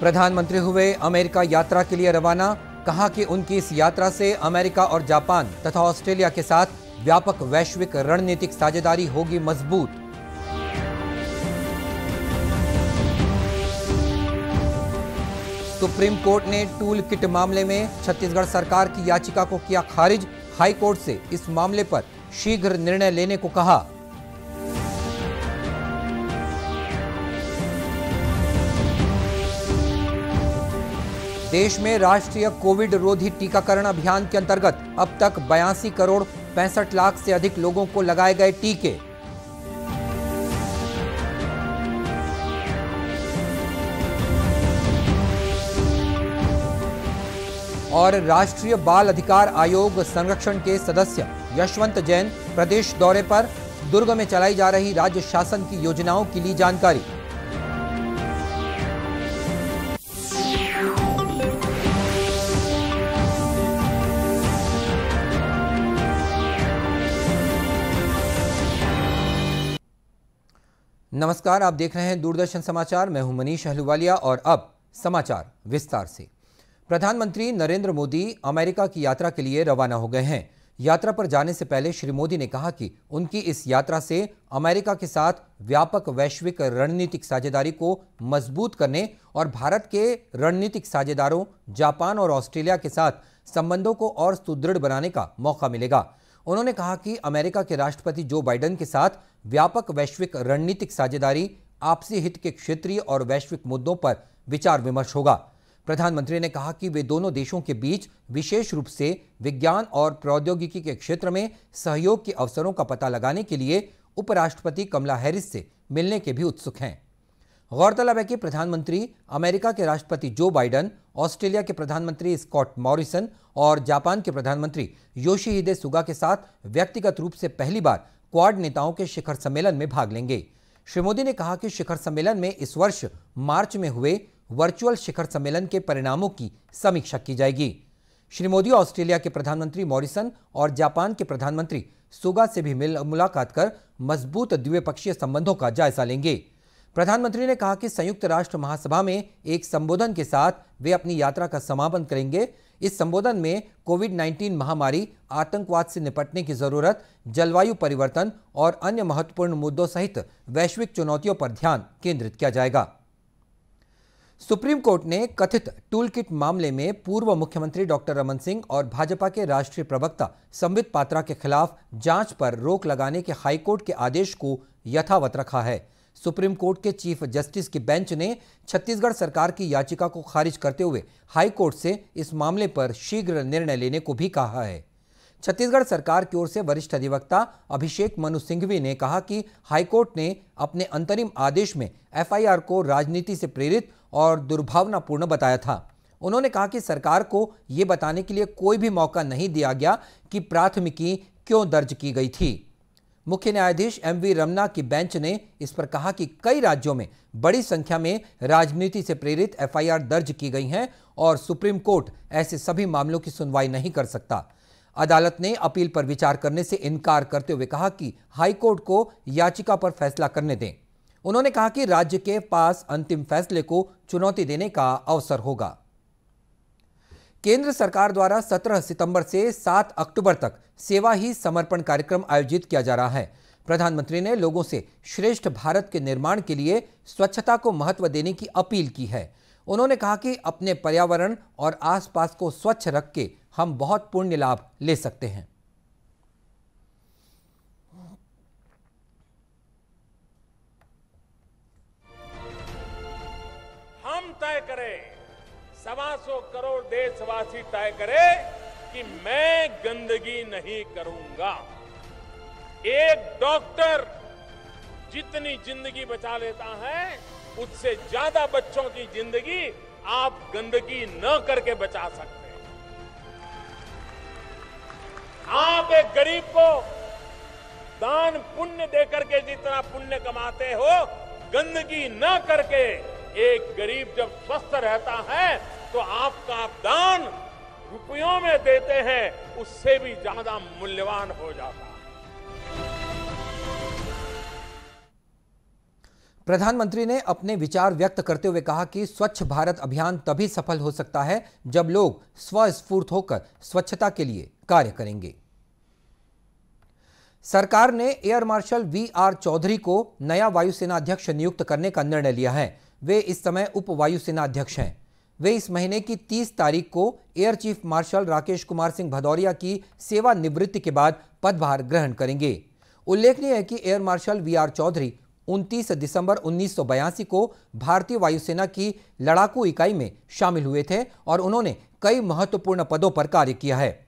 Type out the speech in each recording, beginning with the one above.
प्रधानमंत्री हुए अमेरिका यात्रा के लिए रवाना कहा कि उनकी इस यात्रा से अमेरिका और जापान तथा ऑस्ट्रेलिया के साथ व्यापक वैश्विक रणनीतिक साझेदारी होगी मजबूत सुप्रीम कोर्ट ने टूल किट मामले में छत्तीसगढ़ सरकार की याचिका को किया खारिज हाई कोर्ट से इस मामले पर शीघ्र निर्णय लेने को कहा देश में राष्ट्रीय कोविड रोधी टीकाकरण अभियान के अंतर्गत अब तक बयासी करोड़ पैंसठ लाख से अधिक लोगों को लगाए गए टीके और राष्ट्रीय बाल अधिकार आयोग संरक्षण के सदस्य यशवंत जैन प्रदेश दौरे पर दुर्ग में चलाई जा रही राज्य शासन की योजनाओं की ली जानकारी नमस्कार आप देख रहे हैं दूरदर्शन समाचार मैं हूं मनीष अहलुवालिया और अब समाचार विस्तार से प्रधानमंत्री नरेंद्र मोदी अमेरिका की यात्रा के लिए रवाना हो गए हैं यात्रा पर जाने से पहले श्री मोदी ने कहा कि उनकी इस यात्रा से अमेरिका के साथ व्यापक वैश्विक रणनीतिक साझेदारी को मजबूत करने और भारत के रणनीतिक साझेदारों जापान और ऑस्ट्रेलिया के साथ संबंधों को और सुदृढ़ बनाने का मौका मिलेगा उन्होंने कहा कि अमेरिका के राष्ट्रपति जो बाइडेन के साथ व्यापक वैश्विक रणनीतिक साझेदारी आपसी हित के क्षेत्रीय और वैश्विक मुद्दों पर विचार विमर्श होगा प्रधानमंत्री ने कहा कि वे दोनों देशों के बीच विशेष रूप से विज्ञान और प्रौद्योगिकी के क्षेत्र में सहयोग के अवसरों का पता लगाने के लिए उपराष्ट्रपति कमला हैरिस से मिलने के भी उत्सुक हैं गौरतलब है कि प्रधानमंत्री अमेरिका के राष्ट्रपति जो बाइडन ऑस्ट्रेलिया के प्रधानमंत्री स्कॉट मॉरिसन और जापान के प्रधानमंत्री योशीहिदे सुगा के साथ व्यक्तिगत रूप से पहली बार क्वाड नेताओं के शिखर सम्मेलन में भाग लेंगे श्री मोदी ने कहा कि शिखर सम्मेलन में इस वर्ष मार्च में हुए वर्चुअल शिखर सम्मेलन के परिणामों की समीक्षा की जाएगी श्री मोदी ऑस्ट्रेलिया के प्रधानमंत्री मॉरिसन और जापान के प्रधानमंत्री सुगा से भी मिल मुलाकात कर मजबूत द्विपक्षीय संबंधों का जायजा लेंगे प्रधानमंत्री ने कहा कि संयुक्त राष्ट्र महासभा में एक संबोधन के साथ वे अपनी यात्रा का समापन करेंगे इस संबोधन में कोविड 19 महामारी आतंकवाद से निपटने की जरूरत जलवायु परिवर्तन और अन्य महत्वपूर्ण मुद्दों सहित वैश्विक चुनौतियों पर ध्यान केंद्रित किया जाएगा सुप्रीम कोर्ट ने कथित टूलकिट मामले में पूर्व मुख्यमंत्री डॉक्टर रमन सिंह और भाजपा के राष्ट्रीय प्रवक्ता संबित पात्रा के खिलाफ जांच पर रोक लगाने के हाईकोर्ट के आदेश को यथावत रखा है सुप्रीम कोर्ट के चीफ जस्टिस की बेंच ने छत्तीसगढ़ सरकार की याचिका को खारिज करते हुए हाई कोर्ट से इस मामले पर शीघ्र निर्णय लेने को भी कहा है छत्तीसगढ़ सरकार की ओर से वरिष्ठ अधिवक्ता अभिषेक मनु सिंघवी ने कहा कि हाईकोर्ट ने अपने अंतरिम आदेश में एफआईआर को राजनीति से प्रेरित और दुर्भावनापूर्ण बताया था उन्होंने कहा कि सरकार को ये बताने के लिए कोई भी मौका नहीं दिया गया कि प्राथमिकी क्यों दर्ज की गई थी मुख्य न्यायाधीश एम वी रमना की बेंच ने इस पर कहा कि कई राज्यों में बड़ी संख्या में राजनीति से प्रेरित एफआईआर दर्ज की गई हैं और सुप्रीम कोर्ट ऐसे सभी मामलों की सुनवाई नहीं कर सकता अदालत ने अपील पर विचार करने से इनकार करते हुए कहा कि हाईकोर्ट को याचिका पर फैसला करने दें उन्होंने कहा कि राज्य के पास अंतिम फैसले को चुनौती देने का अवसर होगा केंद्र सरकार द्वारा 17 सितंबर से 7 अक्टूबर तक सेवा ही समर्पण कार्यक्रम आयोजित किया जा रहा है प्रधानमंत्री ने लोगों से श्रेष्ठ भारत के निर्माण के लिए स्वच्छता को महत्व देने की अपील की है उन्होंने कहा कि अपने पर्यावरण और आसपास को स्वच्छ रख के हम बहुत पुण्य लाभ ले सकते हैं हम तय करें सवा सौ करोड़ देशवासी तय करे कि मैं गंदगी नहीं करूंगा एक डॉक्टर जितनी जिंदगी बचा लेता है उससे ज्यादा बच्चों की जिंदगी आप गंदगी न करके बचा सकते हैं आप एक गरीब को दान पुण्य देकर के जितना पुण्य कमाते हो गंदगी न करके एक गरीब जब स्वस्थ रहता है तो आपका दान रुपयों में देते हैं उससे भी ज्यादा मूल्यवान हो जाता है प्रधानमंत्री ने अपने विचार व्यक्त करते हुए कहा कि स्वच्छ भारत अभियान तभी सफल हो सकता है जब लोग स्वस्फूर्त होकर स्वच्छता के लिए कार्य करेंगे सरकार ने air marshal V R Chaudhary को नया वायुसेना अध्यक्ष नियुक्त करने का निर्णय लिया है वे इस समय उप वायुसेना अध्यक्ष हैं वे इस महीने की 30 तारीख को air chief marshal Rakesh Kumar Singh Bhadauria की सेवानिवृत्ति के बाद पदभार ग्रहण करेंगे उल्लेखनीय है कि air marshal V R Chaudhary 29 दिसंबर उन्नीस को भारतीय वायुसेना की लड़ाकू इकाई में शामिल हुए थे और उन्होंने कई महत्वपूर्ण पदों पर कार्य किया है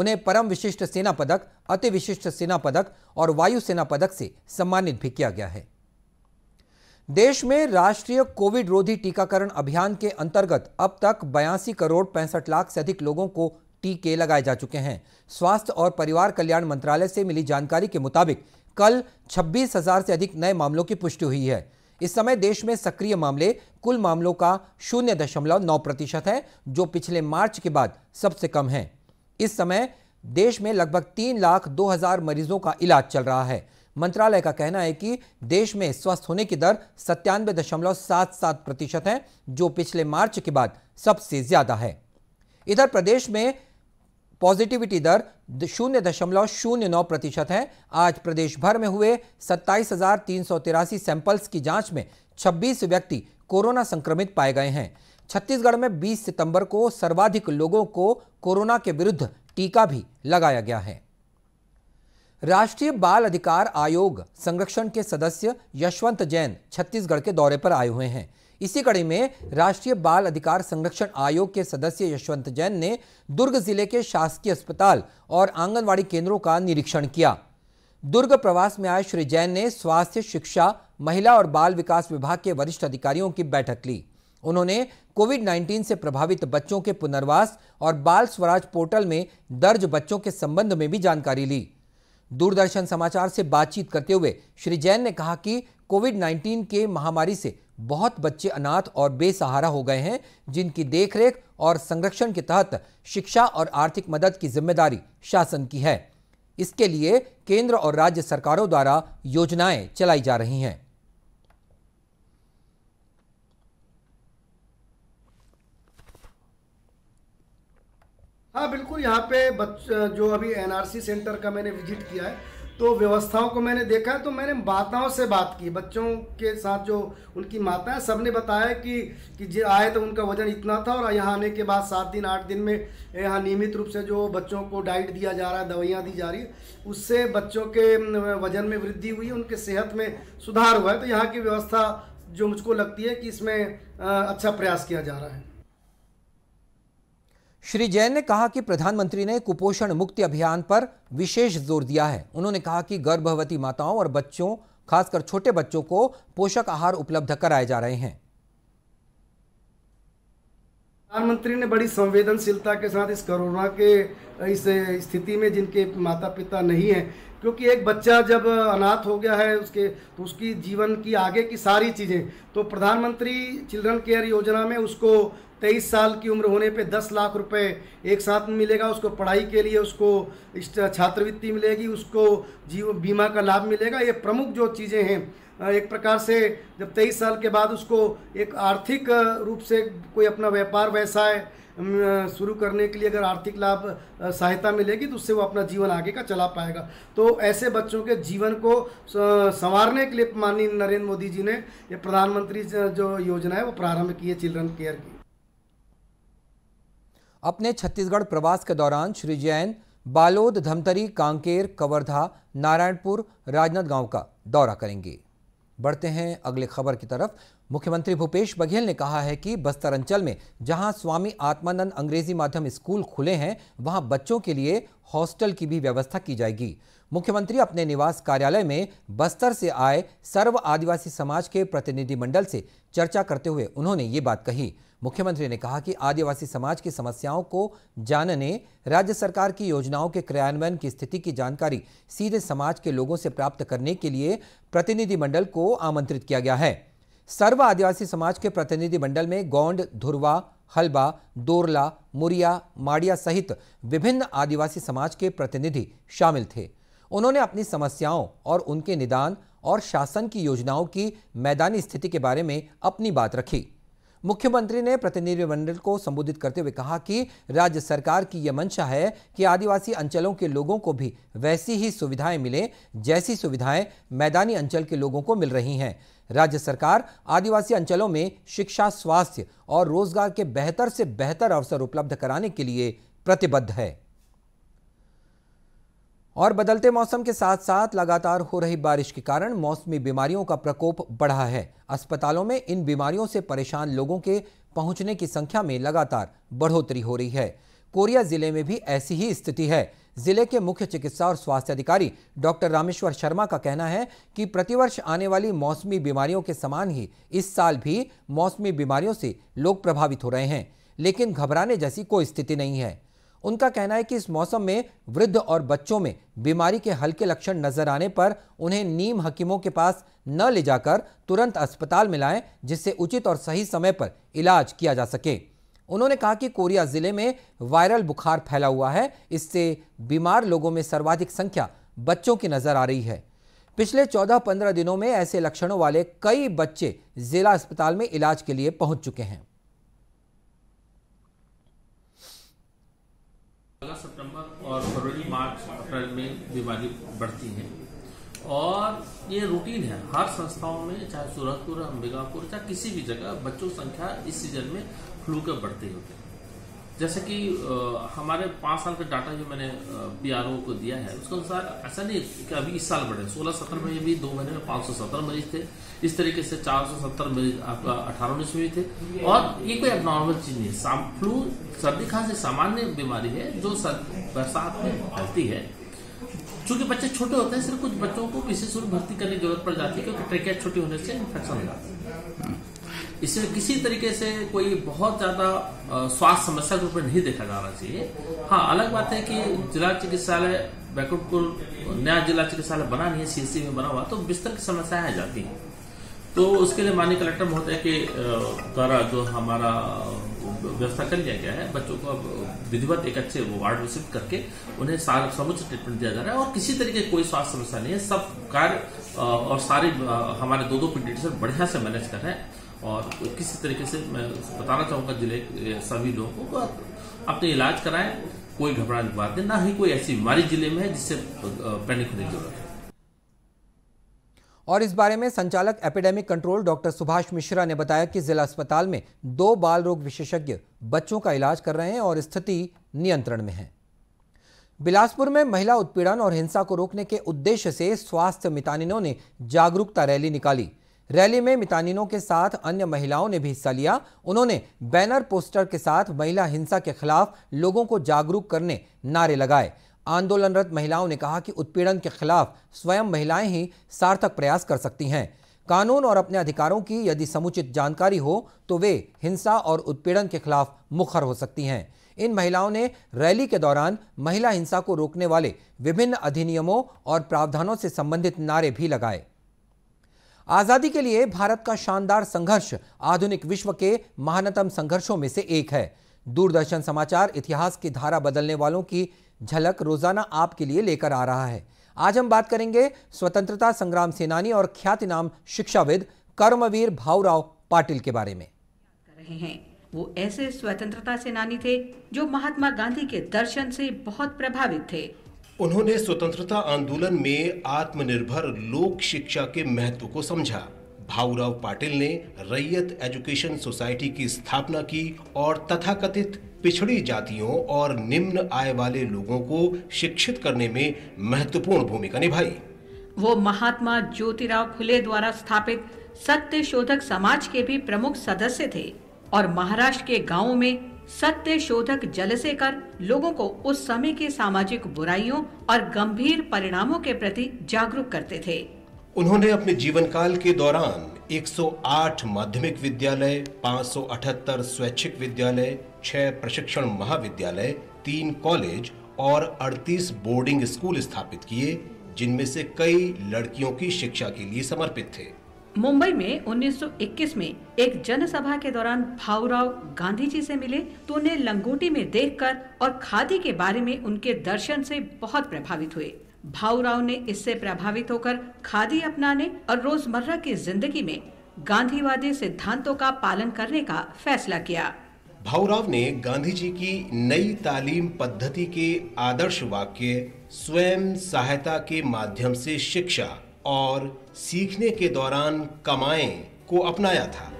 उन्हें परम विशिष्ट सेना पदक अति विशिष्ट सेना पदक और वायुसेना पदक से सम्मानित भी किया गया है देश में राष्ट्रीय कोविड रोधी टीकाकरण अभियान के अंतर्गत अब तक बयासी करोड़ पैंसठ लाख से अधिक लोगों को टीके लगाए जा चुके हैं स्वास्थ्य और परिवार कल्याण मंत्रालय से मिली जानकारी के मुताबिक कल छब्बीस हजार से अधिक नए मामलों की पुष्टि हुई है इस समय देश में सक्रिय मामले कुल मामलों का शून्य दशमलव नौ प्रतिशत है जो पिछले मार्च के बाद सबसे कम है इस समय देश में लगभग तीन लाख दो हजार मरीजों का इलाज चल रहा है मंत्रालय का कहना है कि देश में स्वस्थ होने की दर सत्तानवे दशमलव सात सात प्रतिशत है जो पिछले मार्च के बाद सबसे ज्यादा है इधर प्रदेश में पॉजिटिविटी दर शून्य दशमलव शून्य नौ प्रतिशत है आज प्रदेश भर में हुए सत्ताईस हजार तीन सौ तिरासी सैंपल्स की जांच में छब्बीस व्यक्ति कोरोना संक्रमित पाए गए हैं छत्तीसगढ़ में 20 सितंबर को सर्वाधिक लोगों को कोरोना के विरुद्ध टीका भी लगाया गया है राष्ट्रीय बाल अधिकार आयोग संरक्षण के सदस्य यशवंत जैन छत्तीसगढ़ के दौरे पर आए हुए हैं इसी कड़ी में राष्ट्रीय बाल अधिकार संरक्षण आयोग के सदस्य यशवंत जैन ने दुर्ग जिले के शासकीय अस्पताल और आंगनवाड़ी केंद्रों का निरीक्षण किया दुर्ग प्रवास में आए श्री जैन ने स्वास्थ्य शिक्षा महिला और बाल विकास विभाग के वरिष्ठ अधिकारियों की बैठक ली उन्होंने कोविड 19 से प्रभावित बच्चों के पुनर्वास और बाल स्वराज पोर्टल में दर्ज बच्चों के संबंध में भी जानकारी ली दूरदर्शन समाचार से बातचीत करते हुए श्री जैन ने कहा कि कोविड 19 के महामारी से बहुत बच्चे अनाथ और बेसहारा हो गए हैं जिनकी देखरेख और संरक्षण के तहत शिक्षा और आर्थिक मदद की जिम्मेदारी शासन की है इसके लिए केंद्र और राज्य सरकारों द्वारा योजनाएं चलाई जा रही हैं हाँ बिल्कुल यहाँ पे बच जो अभी एनआरसी सेंटर का मैंने विजिट किया है तो व्यवस्थाओं को मैंने देखा है तो मैंने माताओं से बात की बच्चों के साथ जो उनकी माता है सब ने बताया कि कि जो आए तो उनका वजन इतना था और यहाँ आने के बाद सात दिन आठ दिन में यहाँ नियमित रूप से जो बच्चों को डाइट दिया जा रहा है दवाइयाँ दी जा रही है उससे बच्चों के वजन में वृद्धि हुई उनके सेहत में सुधार हुआ है तो यहाँ की व्यवस्था जो मुझको लगती है कि इसमें अच्छा प्रयास किया जा रहा है श्री जैन ने कहा कि प्रधानमंत्री ने कुपोषण मुक्ति अभियान पर विशेष जोर दिया है उन्होंने कहा कि गर्भवती माताओं और बच्चों खासकर छोटे बच्चों को पोषक आहार उपलब्ध कराए जा रहे हैं प्रधानमंत्री ने बड़ी संवेदनशीलता के साथ इस कोरोना के इस स्थिति में जिनके माता पिता नहीं हैं क्योंकि एक बच्चा जब अनाथ हो गया है उसके तो उसकी जीवन की आगे की सारी चीज़ें तो प्रधानमंत्री चिल्ड्रन केयर योजना में उसको तेईस साल की उम्र होने पे दस लाख रुपए एक साथ मिलेगा उसको पढ़ाई के लिए उसको छात्रवृत्ति मिलेगी उसको जीव बीमा का लाभ मिलेगा ये प्रमुख जो चीज़ें हैं हाँ, एक प्रकार से जब तेईस साल के बाद उसको एक आर्थिक रूप से कोई अपना व्यापार व्यवसाय शुरू करने के लिए अगर आर्थिक लाभ सहायता मिलेगी तो उससे वो अपना जीवन आगे का चला पाएगा तो ऐसे बच्चों के जीवन को संवारने के लिए माननीय नरेंद्र मोदी जी ने ये प्रधानमंत्री जो योजना है वो प्रारंभ की है चिल्ड्रन केयर की अपने छत्तीसगढ़ प्रवास के दौरान श्री जैन बालोद धमतरी कांकेर कवर्धा नारायणपुर राजनांदगांव का दौरा करेंगे बढ़ते हैं अगले खबर की तरफ मुख्यमंत्री भूपेश बघेल ने कहा है कि बस्तर अंचल में जहां स्वामी आत्मानंद अंग्रेजी माध्यम स्कूल खुले हैं वहां बच्चों के लिए हॉस्टल की भी व्यवस्था की जाएगी मुख्यमंत्री अपने निवास कार्यालय में बस्तर से आए सर्व आदिवासी समाज के प्रतिनिधिमंडल से चर्चा करते हुए उन्होंने ये बात कही मुख्यमंत्री ने कहा कि आदिवासी समाज की समस्याओं को जानने राज्य सरकार की योजनाओं के क्रियान्वयन की स्थिति की जानकारी सीधे समाज के लोगों से प्राप्त करने के लिए प्रतिनिधिमंडल को आमंत्रित किया गया है सर्व आदिवासी समाज के प्रतिनिधिमंडल में गौंड धुरवा हलबा दोरला मुरिया माड़िया सहित विभिन्न आदिवासी समाज के प्रतिनिधि शामिल थे उन्होंने अपनी समस्याओं और उनके निदान और शासन की योजनाओं की मैदानी स्थिति के बारे में अपनी बात रखी मुख्यमंत्री ने प्रतिनिधिमंडल को संबोधित करते हुए कहा कि राज्य सरकार की यह मंशा है कि आदिवासी अंचलों के लोगों को भी वैसी ही सुविधाएं मिलें जैसी सुविधाएं मैदानी अंचल के लोगों को मिल रही हैं राज्य सरकार आदिवासी अंचलों में शिक्षा स्वास्थ्य और रोजगार के बेहतर से बेहतर अवसर उपलब्ध कराने के लिए प्रतिबद्ध है और बदलते मौसम के साथ साथ लगातार हो रही बारिश के कारण मौसमी बीमारियों का प्रकोप बढ़ा है अस्पतालों में इन बीमारियों से परेशान लोगों के पहुंचने की संख्या में लगातार बढ़ोतरी हो रही है कोरिया जिले में भी ऐसी ही स्थिति है जिले के मुख्य चिकित्सा और स्वास्थ्य अधिकारी डॉक्टर रामेश्वर शर्मा का कहना है कि प्रतिवर्ष आने वाली मौसमी बीमारियों के समान ही इस साल भी मौसमी बीमारियों से लोग प्रभावित हो रहे हैं लेकिन घबराने जैसी कोई स्थिति नहीं है उनका कहना है कि इस मौसम में वृद्ध और बच्चों में बीमारी के हल्के लक्षण नजर आने पर उन्हें नीम हकीमों के पास न ले जाकर तुरंत अस्पताल में लाएं जिससे उचित और सही समय पर इलाज किया जा सके उन्होंने कहा कि कोरिया जिले में वायरल बुखार फैला हुआ है इससे बीमार लोगों में सर्वाधिक संख्या बच्चों की नजर आ रही है पिछले 14-15 दिनों में ऐसे लक्षणों वाले कई बच्चे जिला अस्पताल में इलाज के लिए पहुंच चुके हैं सितंबर और फरवरी मार्च अप्रैल में बीमारी बढ़ती है और ये रूटीन है हर संस्थाओं में चाहे सूरतपुर अंबिकापुर चाहे किसी भी जगह बच्चों संख्या इस सीजन में फ्लू के बढ़ते होते हैं जैसे कि हमारे पांच साल का डाटा जो मैंने पी को दिया है उसके अनुसार ऐसा नहीं कि अभी इस साल बढ़े सोलह सत्रह में भी दो महीने में पांच सौ सत्रह मरीज थे इस तरीके से चार सौ सत्तर मरीज आपका अठारह उन्नीस में थे और ये कोई अब नॉर्मल चीज नहीं है फ्लू सर्दी खांसी सामान्य बीमारी है जो बरसात में फैलती है चूंकि बच्चे छोटे होते हैं सिर्फ कुछ बच्चों को विशेष रूप भर्ती करने की जरूरत पड़ जाती है क्योंकि ट्रेकिया छोटी होने से इन्फेक्शन हो जाता है इसमें किसी तरीके से कोई बहुत ज्यादा स्वास्थ्य समस्या के रूप में नहीं देखा जाना चाहिए हाँ अलग बात है कि जिला चिकित्सालय बैकुंठपुर नया जिला चिकित्सालय बना नहीं है सीएससी में बना हुआ तो बिस्तर की समस्याएं आ जाती हैं तो उसके लिए माननीय कलेक्टर महोदय के द्वारा जो हमारा व्यवस्था कर लिया गया है बच्चों को अब विधिवत एक अच्छे वार्ड में शिफ्ट करके उन्हें समुचित ट्रीटमेंट दिया जा रहा है और किसी तरीके की कोई स्वास्थ्य समस्या नहीं है सब कार्य और सारे हमारे दो दो पीडियट्स बढ़िया से मैनेज कर रहे हैं और किसी तरीके से मैं बताना चाहूंगा जिले सभी लोगों को अपने इलाज कराएं कोई घबराने की बात नहीं ना ही कोई ऐसी बीमारी जिले में है जिससे पैनिक होने की जरूरत है और इस बारे में संचालक epidemic control doctor Subhash Mishra ने बताया कि जिला अस्पताल में दो बाल रोग विशेषज्ञ बच्चों का इलाज कर रहे हैं और स्थिति नियंत्रण में है बिलासपुर में महिला उत्पीड़न और हिंसा को रोकने के उद्देश्य से स्वास्थ्य मितानिनों ने जागरूकता रैली निकाली रैली में मितानिनों के साथ अन्य महिलाओं ने भी हिस्सा लिया उन्होंने बैनर पोस्टर के साथ महिला हिंसा के खिलाफ लोगों को जागरूक करने नारे लगाए आंदोलनरत महिलाओं ने कहा कि उत्पीड़न के खिलाफ स्वयं महिलाएं ही सार्थक प्रयास कर सकती हैं कानून और अपने अधिकारों की यदि समुचित जानकारी हो तो वे हिंसा और उत्पीड़न के खिलाफ मुखर हो सकती हैं इन महिलाओं ने रैली के दौरान महिला हिंसा को रोकने वाले विभिन्न अधिनियमों और प्रावधानों से संबंधित नारे भी लगाए आजादी के लिए भारत का शानदार संघर्ष आधुनिक विश्व के महानतम संघर्षों में से एक है दूरदर्शन समाचार इतिहास की धारा बदलने वालों की झलक रोजाना आपके लिए लेकर आ रहा है आज हम बात करेंगे स्वतंत्रता संग्राम सेनानी और ख्यातिनाम शिक्षाविद कर्मवीर भाऊराव पाटिल के बारे में रहे हैं वो ऐसे स्वतंत्रता सेनानी थे जो महात्मा गांधी के दर्शन से बहुत प्रभावित थे उन्होंने स्वतंत्रता आंदोलन में आत्मनिर्भर लोक शिक्षा के महत्व को समझा भाऊराव पाटिल ने रैयत एजुकेशन सोसाइटी की स्थापना की और तथाकथित पिछड़ी जातियों और निम्न आय वाले लोगों को शिक्षित करने में महत्वपूर्ण भूमिका निभाई वो महात्मा ज्योतिराव फुले द्वारा स्थापित सत्य शोधक समाज के भी प्रमुख सदस्य थे और महाराष्ट्र के गांवों में सत्य शोधक जलसे कर लोगों को उस समय के सामाजिक बुराइयों और गंभीर परिणामों के प्रति जागरूक करते थे उन्होंने अपने जीवन काल के दौरान 108 माध्यमिक विद्यालय 578 स्वैच्छिक विद्यालय 6 प्रशिक्षण महाविद्यालय 3 कॉलेज और 38 बोर्डिंग स्कूल स्थापित किए जिनमें से कई लड़कियों की शिक्षा के लिए समर्पित थे मुंबई में 1921 में एक जनसभा के दौरान भावराव गांधी जी से मिले तो उन्हें लंगोटी में देखकर और खादी के बारे में उनके दर्शन से बहुत प्रभावित हुए भावराव ने इससे प्रभावित होकर खादी अपनाने और रोजमर्रा की जिंदगी में गांधीवादी सिद्धांतों का पालन करने का फैसला किया भावराव ने गांधी जी की नई तालीम पद्धति के आदर्श वाक्य स्वयं सहायता के माध्यम से शिक्षा और सीखने के दौरान कमाएं को अपनाया था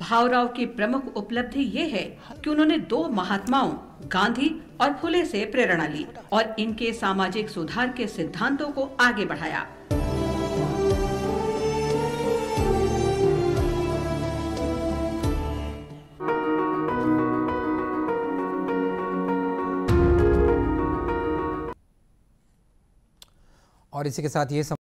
भावराव की प्रमुख उपलब्धि ये है कि उन्होंने दो महात्माओं गांधी और फुले से प्रेरणा ली और इनके सामाजिक सुधार के सिद्धांतों को आगे बढ़ाया और इसी के साथ ये